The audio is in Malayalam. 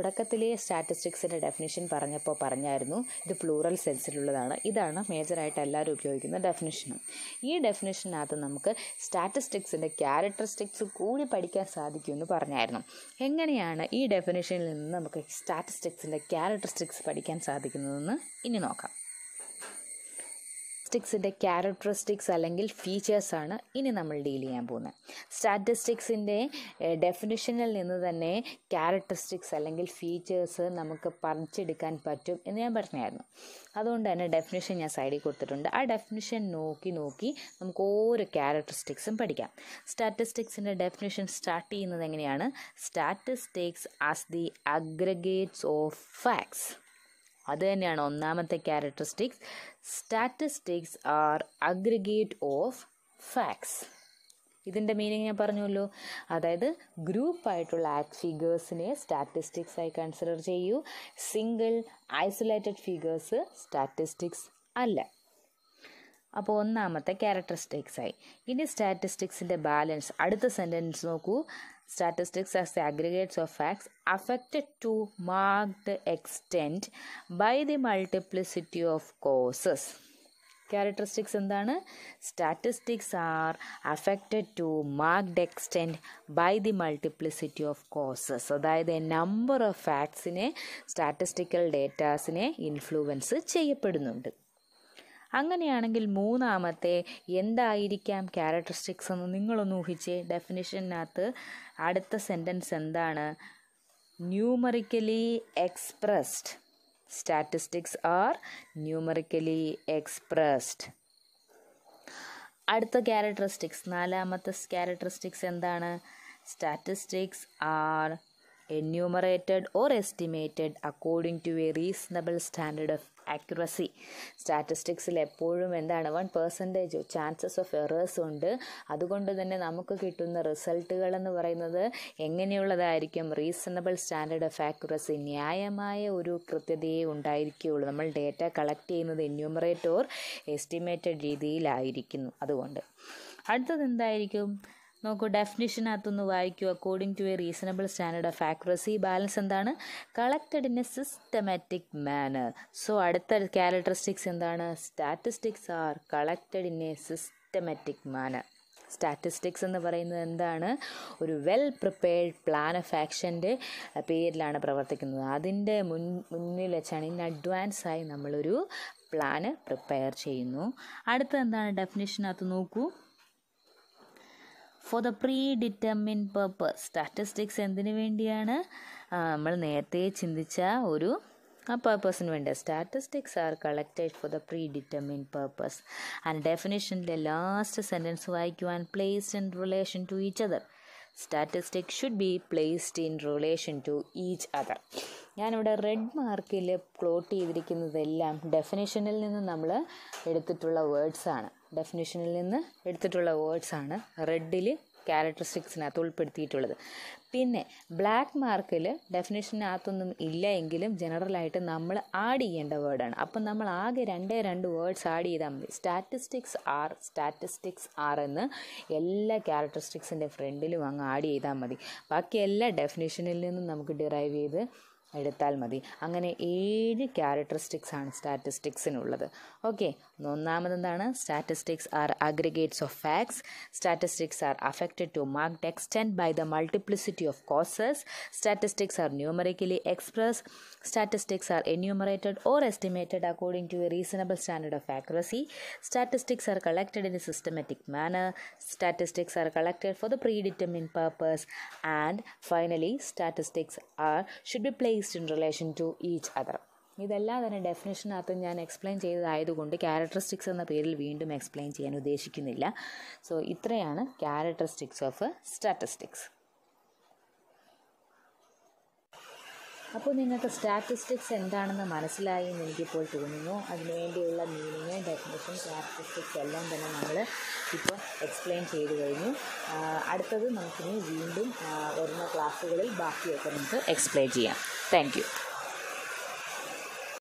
തുടക്കത്തിലെ സ്റ്റാറ്റിസ്റ്റിക്സിൻ്റെ ഡെഫിനിഷൻ പറഞ്ഞപ്പോൾ പറഞ്ഞായിരുന്നു ഇത് പ്ലൂറൽ സെൻസിലുള്ളതാണ് ഇതാണ് മേജറായിട്ട് എല്ലാവരും ഉപയോഗിക്കുന്ന ഡെഫിനിഷനും ഈ ഡെഫിനിഷനകത്ത് നമുക്ക് സ്റ്റാറ്റിസ്റ്റിക്സിൻ്റെ ക്യാരക്ടറിസ്റ്റിക്സ് കൂടി പഠിക്കാൻ സാധിക്കുമെന്ന് പറഞ്ഞായിരുന്നു എങ്ങനെയാണ് ഈ ഡെഫിനിഷനിൽ നിന്ന് നമുക്ക് സ്റ്റാറ്റിസ്റ്റിക്സിൻ്റെ ക്യാരക്ടറിസ്റ്റിക്സ് പഠിക്കാൻ സാധിക്കുന്നതെന്ന് ഇനി നോക്കാം സ്റ്റാറ്റിസ്റ്റിക്സിൻ്റെ ക്യാരക്ടറിസ്റ്റിക്സ് അല്ലെങ്കിൽ ഫീച്ചേഴ്സാണ് ഇനി നമ്മൾ ഡീൽ ചെയ്യാൻ പോകുന്നത് സ്റ്റാറ്റിസ്റ്റിക്സിൻ്റെ ഡെഫിനിഷനിൽ നിന്ന് തന്നെ ക്യാരക്ടറിസ്റ്റിക്സ് അല്ലെങ്കിൽ ഫീച്ചേഴ്സ് നമുക്ക് പറിച്ചെടുക്കാൻ പറ്റും എന്ന് ഞാൻ പറഞ്ഞായിരുന്നു അതുകൊണ്ട് തന്നെ ഡെഫിനിഷൻ ഞാൻ സൈഡിൽ കൊടുത്തിട്ടുണ്ട് ആ ഡെഫിനിഷൻ നോക്കി നോക്കി നമുക്ക് ഓരോ ക്യാരക്ടറിസ്റ്റിക്സും പഠിക്കാം സ്റ്റാറ്റിസ്റ്റിക്സിൻ്റെ ഡെഫിനിഷൻ സ്റ്റാർട്ട് ചെയ്യുന്നത് എങ്ങനെയാണ് statistics as the aggregates of facts അത് തന്നെയാണ് ഒന്നാമത്തെ characteristics statistics are aggregate of facts ഇതിൻ്റെ മീനിങ് ഞാൻ പറഞ്ഞല്ലോ അതായത് ഗ്രൂപ്പായിട്ടുള്ള ആക്ട് ഫിഗേഴ്സിനെ സ്റ്റാറ്റിസ്റ്റിക്സ് ആയി കൺസിഡർ ചെയ്യൂ സിംഗിൾ ഐസൊലേറ്റഡ് ഫിഗേഴ്സ് സ്റ്റാറ്റിസ്റ്റിക്സ് അല്ല അപ്പോൾ ഒന്നാമത്തെ ക്യാരക്ടറിസ്റ്റിക്സ് ആയി ഇനി സ്റ്റാറ്റിസ്റ്റിക്സിൻ്റെ ബാലൻസ് അടുത്ത സെൻറ്റൻസ് നോക്കൂ statistics as as of facts affected to mark the extent by the multiplicity of causes characteristics എന്താണ് statistics are affected to marked extent by the multiplicity of causes അതായത് നമ്പർ ഓഫ് ഫാക്ട്സിനെ സ്റ്റാറ്റിസ്റ്റിക്കൽ ഡേറ്റാസിനെ ഇൻഫ്ലുവൻസ് ചെയ്യപ്പെടുന്നുണ്ട് അങ്ങനെയാണെങ്കിൽ മൂന്നാമത്തെ എന്തായിരിക്കാം ക്യാരക്ടറിസ്റ്റിക്സ് എന്ന് നിങ്ങളൊന്ന് ഊഹിച്ച് ഡെഫിനിഷനകത്ത് അടുത്ത സെൻറ്റൻസ് എന്താണ് numerically expressed statistics are numerically expressed അടുത്ത ക്യാരക്ടറിസ്റ്റിക്സ് നാലാമത്തെ ക്യാരക്ടറിസ്റ്റിക്സ് എന്താണ് statistics are enumerated or estimated according to a reasonable standard of accuracy സ്റ്റാറ്റിസ്റ്റിക്സിൽ എപ്പോഴും എന്താണ് one percentage chances of errors ഉണ്ട് അതുകൊണ്ട് തന്നെ നമുക്ക് കിട്ടുന്ന റിസൾട്ടുകൾ എന്ന് പറയുന്നത് എങ്ങനെയുള്ളതായിരിക്കും റീസണബിൾ സ്റ്റാൻഡേർഡ് ഓഫ് ആക്യുറസി ന്യായമായ ഒരു കൃത്യതയെ ഉണ്ടായിരിക്കുകയുള്ളൂ നമ്മൾ ഡേറ്റ കളക്ട് ചെയ്യുന്നത് എന്യൂമറേറ്റ് ഓർ എസ്റ്റിമേറ്റഡ് രീതിയിലായിരിക്കുന്നു അതുകൊണ്ട് അടുത്തത് എന്തായിരിക്കും നോക്കൂ ഡെഫിനിഷനകത്തൊന്ന് വായിക്കൂ according to a reasonable standard of accuracy balance എന്താണ് collected in a systematic manner so അടുത്ത ക്യാരക്ടറിസ്റ്റിക്സ് എന്താണ് statistics are collected in a systematic manner statistics എന്ന് പറയുന്നത് എന്താണ് ഒരു വെൽ പ്രിപ്പയർഡ് പ്ലാൻ ഓഫ് ആക്ഷൻ്റെ പേരിലാണ് പ്രവർത്തിക്കുന്നത് അതിൻ്റെ മുൻ മുന്നിൽ വെച്ചാണ് ഇൻ അഡ്വാൻസായി നമ്മളൊരു പ്ലാന് പ്രിപ്പയർ ചെയ്യുന്നു അടുത്ത എന്താണ് ഡെഫിനേഷനകത്ത് നോക്കൂ for the predetermined purpose statistics എന്തിനു വേണ്ടിയാണ് നമ്മൾ നേരത്തെ ചിന്തിച്ച ഒരു ആ പേർപ്പസിന് വേണ്ടി statistics are collected for the predetermined purpose and ഡെഫിനേഷനിലെ ലാസ്റ്റ് സെൻറ്റൻസ് വായിക്കുവാൻ place in relation to each other statistic should be placed in relation to each other ഞാനിവിടെ റെഡ് മാർക്കിൽ പ്ലോട്ട് ചെയ്തിരിക്കുന്നതെല്ലാം ഡെഫിനിഷനിൽ നിന്ന് നമ്മൾ എടുത്തിട്ടുള്ള വേർഡ്സാണ് ഡെഫിനിഷനിൽ നിന്ന് എടുത്തിട്ടുള്ള വേർഡ്സാണ് റെഡിൽ ക്യാരക്ടറിസ്റ്റിക്സിനകത്ത് ഉൾപ്പെടുത്തിയിട്ടുള്ളത് പിന്നെ ബ്ലാക്ക് മാർക്കിൽ ഡെഫിനേഷനകത്തൊന്നും ഇല്ല എങ്കിലും ജനറലായിട്ട് നമ്മൾ ആഡ് ചെയ്യേണ്ട വേർഡാണ് അപ്പം നമ്മൾ ആകെ രണ്ടേ രണ്ട് വേർഡ്സ് ആഡ് ചെയ്താൽ മതി സ്റ്റാറ്റിസ്റ്റിക്സ് ആർ സ്റ്റാറ്റിസ്റ്റിക്സ് ആർ എന്ന് എല്ലാ ക്യാരക്ടറിസ്റ്റിക്സിൻ്റെ ഫ്രണ്ടിലും അങ്ങ് ആഡ് ചെയ്താൽ മതി ബാക്കി എല്ലാ ഡെഫിനേഷനിൽ നിന്നും നമുക്ക് ഡിറൈവ് ചെയ്ത് എടുത്താൽ മതി അങ്ങനെ ഏഴ് ക്യാരക്ടറിസ്റ്റിക്സ് ആണ് സ്റ്റാറ്റിസ്റ്റിക്സിനുള്ളത് ഓക്കെ ഒന്നാമതെന്താണ് statistics are aggregates of facts statistics are affected to mark extent by the multiplicity of causes statistics are numerically express statistics are enumerated or estimated according to a reasonable standard of accuracy statistics are collected in a systematic manner statistics are collected for the predetermined purpose and finally statistics are should be place taste in relation to each other ഇതെല്ലാം തന്നെ ഡെഫിനേഷനകത്ത് ഞാൻ എക്സ്പ്ലെയിൻ ചെയ്തതായതുകൊണ്ട് ക്യാരക്ടറിസ്റ്റിക്സ് എന്ന പേരിൽ വീണ്ടും എക്സ്പ്ലെയിൻ ചെയ്യാൻ ഉദ്ദേശിക്കുന്നില്ല സോ ഇത്രയാണ് ക്യാരക്ടറിസ്റ്റിക്സ് ഓഫ് സ്റ്റാറ്റിസ്റ്റിക്സ് അപ്പോൾ നിങ്ങൾക്ക് സ്റ്റാറ്റിസ്റ്റിക്സ് എന്താണെന്ന് മനസ്സിലായി എന്ന് എനിക്കിപ്പോൾ തോന്നുന്നു അതിനുവേണ്ടിയുള്ള മീനിങ് ഡെഫിനേഷൻ സ്റ്റാറ്റിസ്റ്റിക്സ് എല്ലാം തന്നെ നമ്മൾ ഇപ്പോൾ എക്സ്പ്ലെയിൻ ചെയ്തു കഴിഞ്ഞു അടുത്തത് നമുക്കിനി വീണ്ടും വരുന്ന ക്ലാസ്സുകളിൽ ബാക്കിയൊക്കെ നമുക്ക് എക്സ്പ്ലെയിൻ ചെയ്യാം താങ്ക്